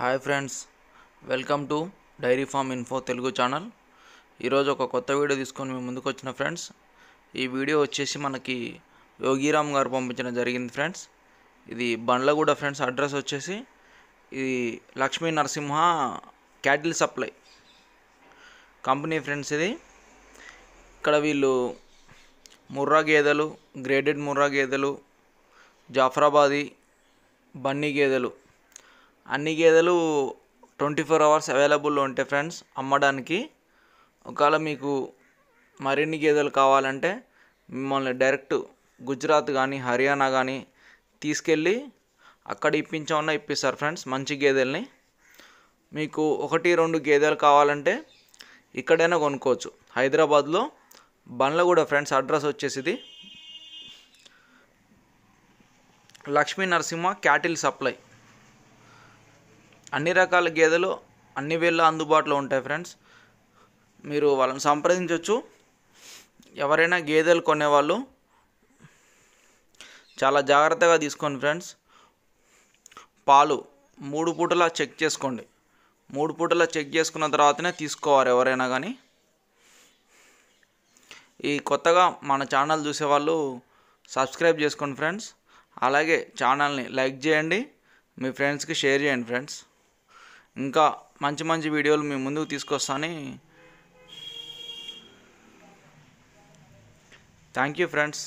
hi friends welcome to dairy farm info Telugu channel ఈరోజు ఒక కొత్త వీడియో తీసుకొని మేము ముందుకు వచ్చిన ఫ్రెండ్స్ ఈ వీడియో వచ్చేసి మనకి యోగిరామ్ గారు పంపించడం జరిగింది ఫ్రెండ్స్ ఇది బండ్లగూడ ఫ్రెండ్స్ అడ్రస్ వచ్చేసి ఇది Lakshmi Narasimha cattle supply company friends ఇది ఇక్కడ వీళ్ళు ముర్రా గేదెలు గ్రేడెడ్ ముర్రా గేదెలు జాఫరాబాది బన్నీ గేదెలు అన్ని గేదెలు ట్వంటీ ఫోర్ అవర్స్ అవైలబుల్లో ఉంటాయి ఫ్రెండ్స్ అమ్మడానికి ఒకవేళ మీకు మరిన్ని గేదెలు కావాలంటే మిమ్మల్ని డైరెక్ట్ గుజరాత్ కానీ హర్యానా కానీ తీసుకెళ్ళి అక్కడ ఇప్పించమన్నా ఇప్పిస్తారు ఫ్రెండ్స్ మంచి గేదెల్ని మీకు ఒకటి రెండు గేదెలు కావాలంటే ఇక్కడైనా కొనుక్కోవచ్చు హైదరాబాద్లో బండ్ల కూడా ఫ్రెండ్స్ అడ్రస్ వచ్చేసిది లక్ష్మీ నరసింహ క్యాటిల్ సప్లై అన్ని రకాల గేదెలు అన్ని వేళ్ళ అందుబాటులో ఉంటాయి ఫ్రెండ్స్ మీరు వాళ్ళని సంప్రదించవచ్చు ఎవరైనా గేదెలు కొనేవాళ్ళు చాలా జాగ్రత్తగా తీసుకోండి ఫ్రెండ్స్ పాలు మూడు పూటలా చెక్ చేసుకోండి మూడు పూటలా చెక్ చేసుకున్న తర్వాతనే తీసుకోవాలి ఎవరైనా కానీ ఈ కొత్తగా మన ఛానల్ చూసేవాళ్ళు సబ్స్క్రైబ్ చేసుకోండి ఫ్రెండ్స్ అలాగే ఛానల్ని లైక్ చేయండి మీ ఫ్రెండ్స్కి షేర్ చేయండి ఫ్రెండ్స్ ఇంకా మంచి మంచి వీడియోలు మీ ముందుకు తీసుకొస్తాను థ్యాంక్ యూ ఫ్రెండ్స్